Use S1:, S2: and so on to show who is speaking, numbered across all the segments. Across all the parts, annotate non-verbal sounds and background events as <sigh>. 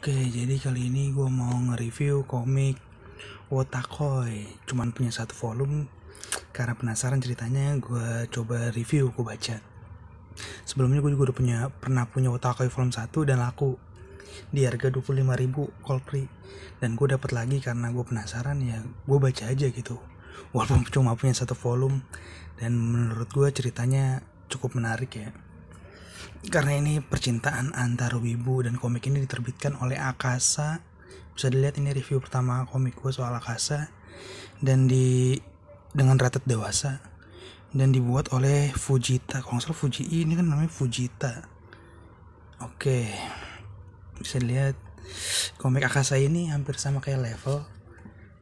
S1: Oke, jadi kali ini gue mau nge-review komik Wotakoi. Cuman punya satu volume. Karena penasaran ceritanya, gue coba review, gue baca. Sebelumnya gue juga udah punya, pernah punya Wotakoi volume 1 dan laku. Di harga 25.000 call free. Dan gue dapet lagi karena gue penasaran ya, gue baca aja gitu. Walaupun cuma punya satu volume. Dan menurut gue ceritanya cukup menarik ya. Karena ini percintaan antar wibu dan komik ini diterbitkan oleh Akasa. Bisa dilihat ini review pertama komik gue soal Akasa dan di dengan rated dewasa dan dibuat oleh Fujita. Kalau nggak salah Fuji ini kan namanya Fujita. Oke, bisa dilihat komik Akasa ini hampir sama kayak level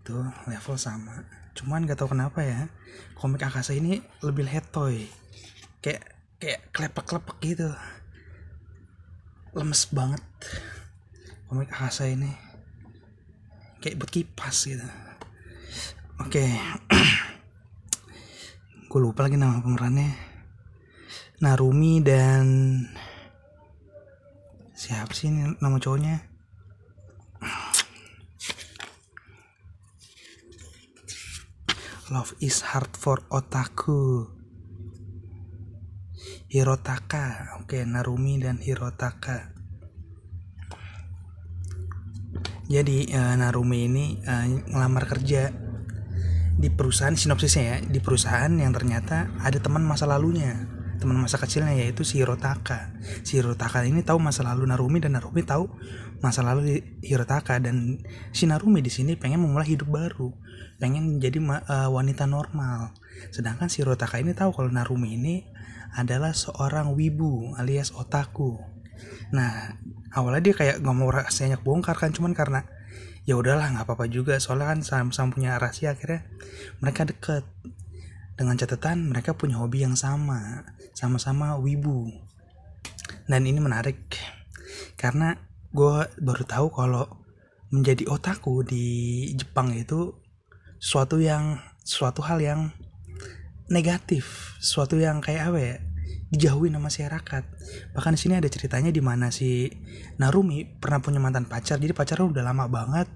S1: tuh level sama cuman gak tau kenapa ya komik Akasa ini lebih letoy kayak kayak klepek-klepek gitu lemes banget komik asa ini kayak buat kipas gitu oke okay. <clears throat> gue lupa lagi nama pemerannya Narumi dan siapa sih ini nama cowoknya Love is hard for otaku Hirotaka oke Narumi dan Hirotaka jadi uh, Narumi ini uh, ngelamar kerja di perusahaan sinopsisnya ya di perusahaan yang ternyata ada teman masa lalunya teman masa kecilnya yaitu si Hirotaka. Si Hirotaka ini tahu masa lalu Narumi dan Narumi tahu masa lalu Hirotaka dan si Narumi di sini pengen memulai hidup baru, pengen jadi uh, wanita normal. Sedangkan si Hirotaka ini tahu kalau Narumi ini adalah seorang wibu alias otaku. Nah, awalnya dia kayak nggak mau rasanya bongkar kan cuman karena ya udahlah nggak apa-apa juga soalnya kan sama-sama punya rahasia akhirnya mereka deket dengan catatan mereka punya hobi yang sama, sama-sama wibu. Dan ini menarik karena gue baru tahu kalau menjadi otaku di Jepang itu suatu yang suatu hal yang negatif, suatu yang kayak apa ya? nama nama masyarakat. Bahkan di sini ada ceritanya di mana si Narumi pernah punya mantan pacar, jadi pacarnya udah lama banget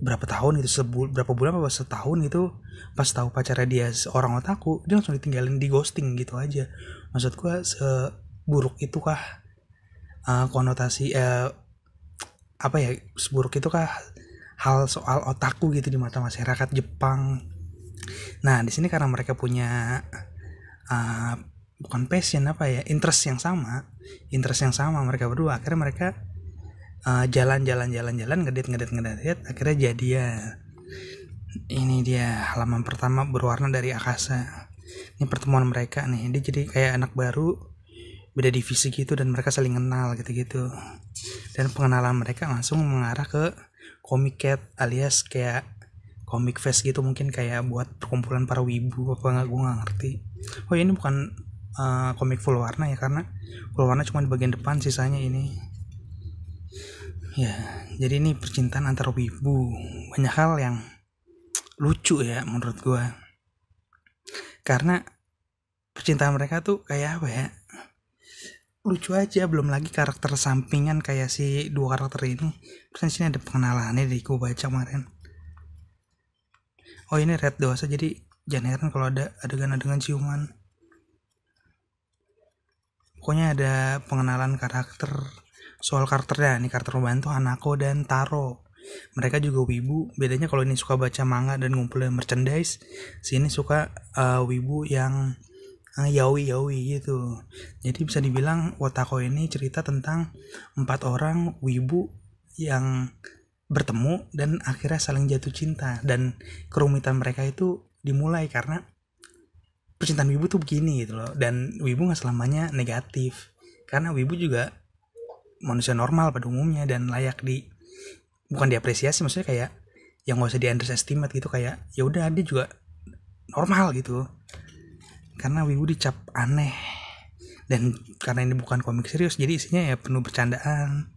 S1: berapa tahun gitu sebul berapa bulan apa setahun gitu pas tahu pacarnya dia orang otaku dia langsung ditinggalin di ghosting gitu aja maksud gue seburuk itukah uh, konotasi uh, apa ya seburuk itu kah hal soal otaku gitu di mata masyarakat Jepang nah di sini karena mereka punya uh, bukan passion apa ya interest yang sama interest yang sama mereka berdua akhirnya mereka uh, jalan jalan jalan jalan ngedit ngedit ngedit akhirnya jadi ya ini dia halaman pertama berwarna dari Akasa ini pertemuan mereka nih dia jadi kayak anak baru beda divisi gitu dan mereka saling kenal gitu-gitu dan pengenalan mereka langsung mengarah ke komik cat alias kayak komik fest gitu mungkin kayak buat perkumpulan para wibu apa nggak gue nggak ngerti oh ini bukan uh, eh, komik full warna ya karena full warna cuma di bagian depan sisanya ini ya jadi ini percintaan antar wibu banyak hal yang lucu ya menurut gue karena percintaan mereka tuh kayak apa ya lucu aja belum lagi karakter sampingan kayak si dua karakter ini terus sini ada pengenalannya dari gue baca kemarin oh ini red dosa jadi jangan heran kalau ada adegan-adegan ciuman pokoknya ada pengenalan karakter soal karakternya nih karakter pembantu Hanako dan Taro mereka juga wibu bedanya kalau ini suka baca manga dan ngumpulin merchandise sini suka uh, wibu yang uh, yaoi yaoi gitu jadi bisa dibilang Watako ini cerita tentang empat orang wibu yang bertemu dan akhirnya saling jatuh cinta dan kerumitan mereka itu dimulai karena percintaan wibu tuh begini gitu loh dan wibu nggak selamanya negatif karena wibu juga manusia normal pada umumnya dan layak di bukan diapresiasi maksudnya kayak yang gak usah di underestimate gitu kayak ya udah dia juga normal gitu karena Wibu dicap aneh dan karena ini bukan komik serius jadi isinya ya penuh bercandaan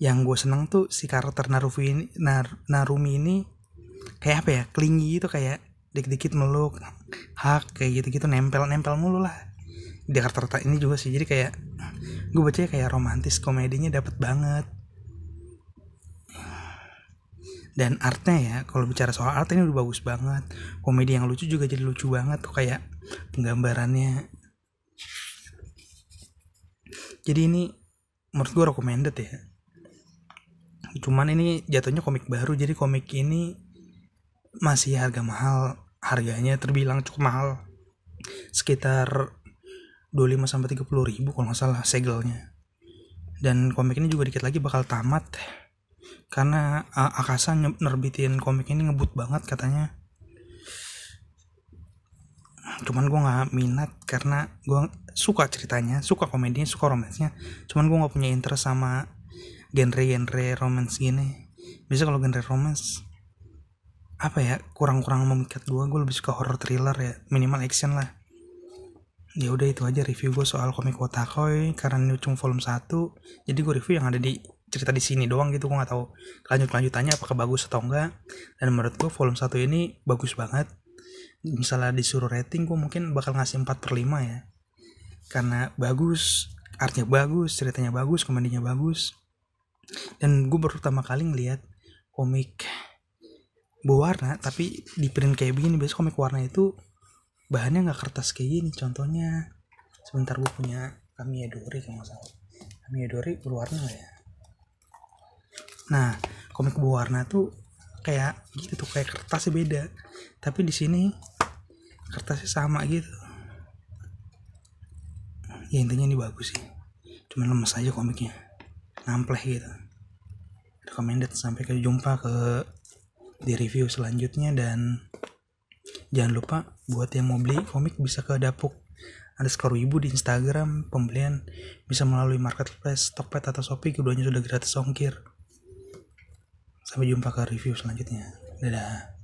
S1: yang gue seneng tuh si karakter Narufi ini, Nar, Narumi ini kayak apa ya klingi gitu kayak dikit-dikit meluk hak kayak gitu-gitu nempel-nempel mulu lah di karakter ini juga sih jadi kayak gue baca kayak romantis komedinya dapet banget dan artnya ya kalau bicara soal art ini udah bagus banget komedi yang lucu juga jadi lucu banget tuh kayak penggambarannya jadi ini menurut gue recommended ya cuman ini jatuhnya komik baru jadi komik ini masih harga mahal harganya terbilang cukup mahal sekitar 25 sampai 30 ribu kalau nggak salah segelnya dan komik ini juga dikit lagi bakal tamat karena uh, Akasa nerbitin komik ini ngebut banget katanya cuman gue nggak minat karena gue suka ceritanya suka komedinya suka romansnya cuman gue nggak punya interest sama genre-genre romance gini biasa kalau genre romance apa ya kurang-kurang memikat gue gue lebih suka horror thriller ya minimal action lah ya udah itu aja review gue soal komik Wotakoi karena ini cuma volume 1 jadi gue review yang ada di cerita di sini doang gitu gue nggak tahu lanjut lanjutannya apakah bagus atau enggak dan menurut gue volume 1 ini bagus banget misalnya disuruh rating gue mungkin bakal ngasih 4 per 5 ya karena bagus artnya bagus ceritanya bagus komedinya bagus dan gue baru pertama kali ngeliat komik berwarna tapi di print kayak begini biasanya komik warna itu bahannya nggak kertas kayak gini contohnya sebentar gue punya kami Dori kalau nggak salah kami Dori berwarna nggak ya nah komik berwarna tuh kayak gitu tuh kayak kertasnya beda tapi di sini kertasnya sama gitu ya intinya ini bagus sih cuman lemes aja komiknya nampleh gitu recommended sampai ke jumpa ke di review selanjutnya dan Jangan lupa buat yang mau beli komik bisa ke Dapuk ada skor ibu di Instagram. Pembelian bisa melalui marketplace, tokpet atau Shopee. Keduanya sudah gratis ongkir. Sampai jumpa ke review selanjutnya. Dadah.